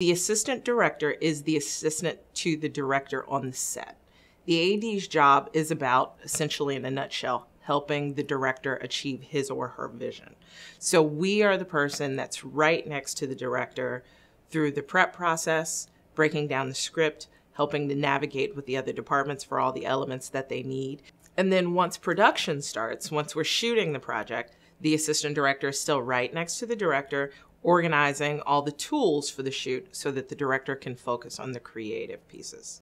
The assistant director is the assistant to the director on the set. The AD's job is about, essentially in a nutshell, helping the director achieve his or her vision. So we are the person that's right next to the director through the prep process, breaking down the script, helping to navigate with the other departments for all the elements that they need. And then once production starts, once we're shooting the project, the assistant director is still right next to the director organizing all the tools for the shoot so that the director can focus on the creative pieces.